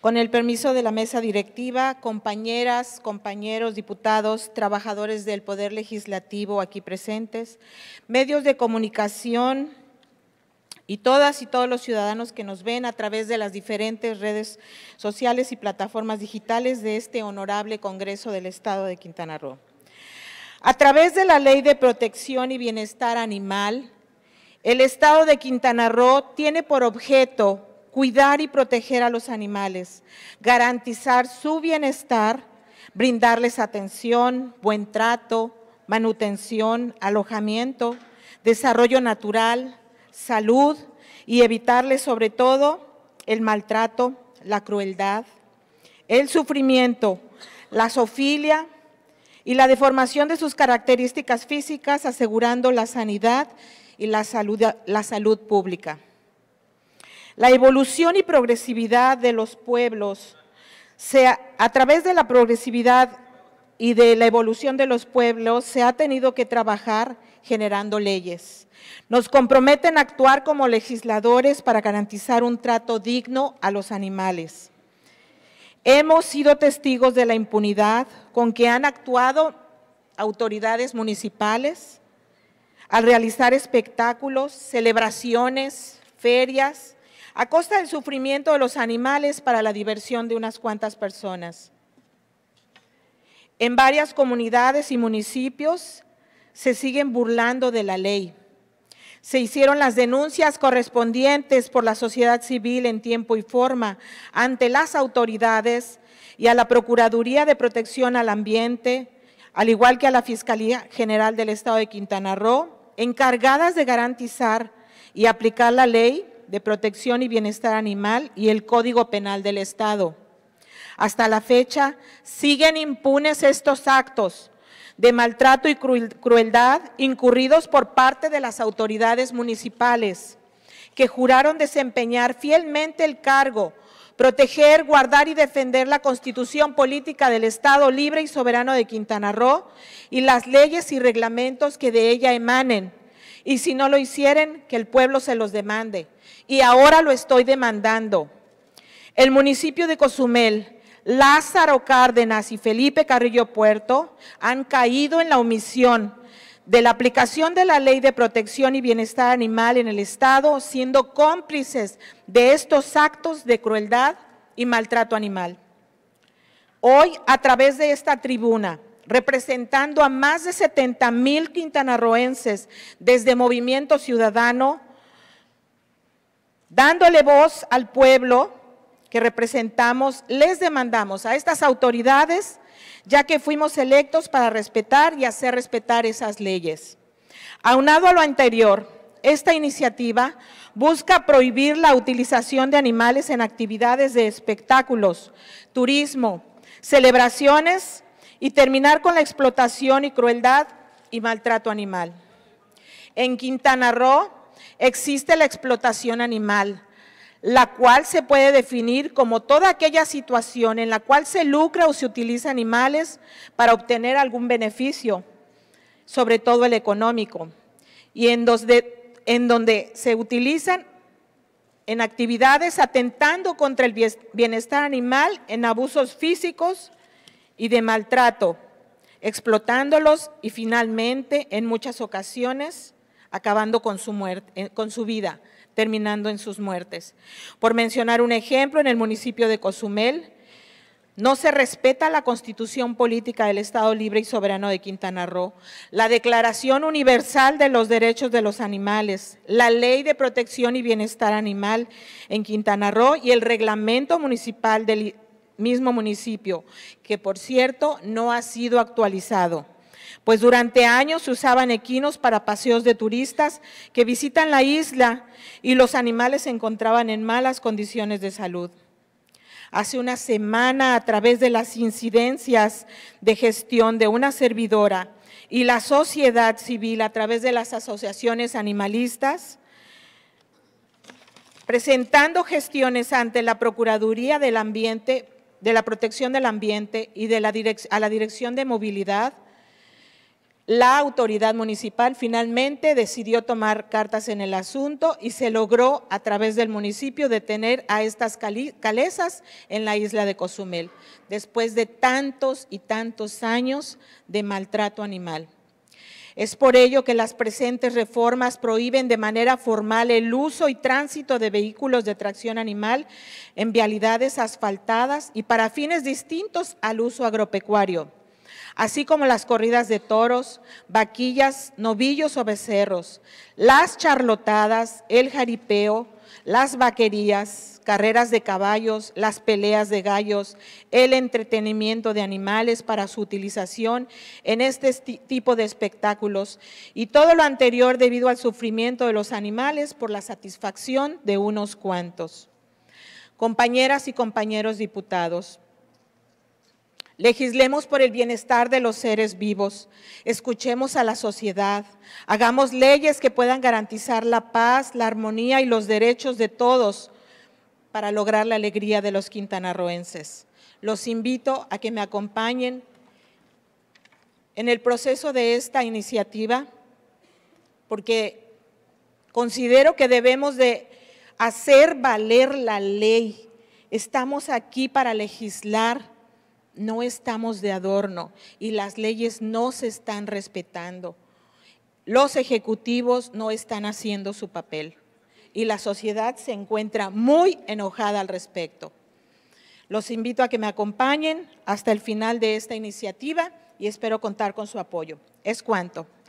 Con el permiso de la mesa directiva, compañeras, compañeros, diputados, trabajadores del Poder Legislativo aquí presentes, medios de comunicación y todas y todos los ciudadanos que nos ven a través de las diferentes redes sociales y plataformas digitales de este honorable Congreso del Estado de Quintana Roo. A través de la Ley de Protección y Bienestar Animal, el Estado de Quintana Roo tiene por objeto cuidar y proteger a los animales, garantizar su bienestar, brindarles atención, buen trato, manutención, alojamiento, desarrollo natural, salud y evitarles sobre todo el maltrato, la crueldad, el sufrimiento, la sofilia y la deformación de sus características físicas, asegurando la sanidad y la salud pública. La evolución y progresividad de los pueblos, a través de la progresividad y de la evolución de los pueblos, se ha tenido que trabajar generando leyes. Nos comprometen a actuar como legisladores para garantizar un trato digno a los animales. Hemos sido testigos de la impunidad con que han actuado autoridades municipales al realizar espectáculos, celebraciones, ferias, a costa del sufrimiento de los animales para la diversión de unas cuantas personas. En varias comunidades y municipios se siguen burlando de la ley. Se hicieron las denuncias correspondientes por la sociedad civil en tiempo y forma ante las autoridades y a la Procuraduría de Protección al Ambiente, al igual que a la Fiscalía General del Estado de Quintana Roo, encargadas de garantizar y aplicar la ley de Protección y Bienestar Animal y el Código Penal del Estado. Hasta la fecha siguen impunes estos actos de maltrato y crueldad incurridos por parte de las autoridades municipales, que juraron desempeñar fielmente el cargo, proteger, guardar y defender la constitución política del Estado libre y soberano de Quintana Roo y las leyes y reglamentos que de ella emanen y si no lo hicieren, que el pueblo se los demande. Y ahora lo estoy demandando. El municipio de Cozumel, Lázaro Cárdenas y Felipe Carrillo Puerto han caído en la omisión de la aplicación de la Ley de Protección y Bienestar Animal en el Estado, siendo cómplices de estos actos de crueldad y maltrato animal. Hoy, a través de esta tribuna, representando a más de 70 mil quintanarroenses desde Movimiento Ciudadano, dándole voz al pueblo que representamos, les demandamos a estas autoridades, ya que fuimos electos para respetar y hacer respetar esas leyes. Aunado a lo anterior, esta iniciativa busca prohibir la utilización de animales en actividades de espectáculos, turismo, celebraciones, y terminar con la explotación y crueldad y maltrato animal. En Quintana Roo existe la explotación animal, la cual se puede definir como toda aquella situación en la cual se lucra o se utiliza animales para obtener algún beneficio, sobre todo el económico, y en donde, en donde se utilizan en actividades atentando contra el bienestar animal, en abusos físicos, y de maltrato, explotándolos y finalmente, en muchas ocasiones, acabando con su, muerte, eh, con su vida, terminando en sus muertes. Por mencionar un ejemplo, en el municipio de Cozumel, no se respeta la constitución política del Estado Libre y Soberano de Quintana Roo, la Declaración Universal de los Derechos de los Animales, la Ley de Protección y Bienestar Animal en Quintana Roo y el Reglamento Municipal del mismo municipio, que por cierto no ha sido actualizado. Pues durante años se usaban equinos para paseos de turistas que visitan la isla y los animales se encontraban en malas condiciones de salud. Hace una semana, a través de las incidencias de gestión de una servidora y la sociedad civil, a través de las asociaciones animalistas, presentando gestiones ante la Procuraduría del Ambiente de la protección del ambiente y de la a la dirección de movilidad, la autoridad municipal finalmente decidió tomar cartas en el asunto y se logró a través del municipio detener a estas calesas en la isla de Cozumel, después de tantos y tantos años de maltrato animal. Es por ello que las presentes reformas prohíben de manera formal el uso y tránsito de vehículos de tracción animal en vialidades asfaltadas y para fines distintos al uso agropecuario así como las corridas de toros, vaquillas, novillos o becerros, las charlotadas, el jaripeo, las vaquerías, carreras de caballos, las peleas de gallos, el entretenimiento de animales para su utilización en este tipo de espectáculos y todo lo anterior debido al sufrimiento de los animales por la satisfacción de unos cuantos. Compañeras y compañeros diputados, Legislemos por el bienestar de los seres vivos, escuchemos a la sociedad, hagamos leyes que puedan garantizar la paz, la armonía y los derechos de todos para lograr la alegría de los quintanarroenses. Los invito a que me acompañen en el proceso de esta iniciativa porque considero que debemos de hacer valer la ley. Estamos aquí para legislar no estamos de adorno y las leyes no se están respetando. Los ejecutivos no están haciendo su papel y la sociedad se encuentra muy enojada al respecto. Los invito a que me acompañen hasta el final de esta iniciativa y espero contar con su apoyo. Es cuanto.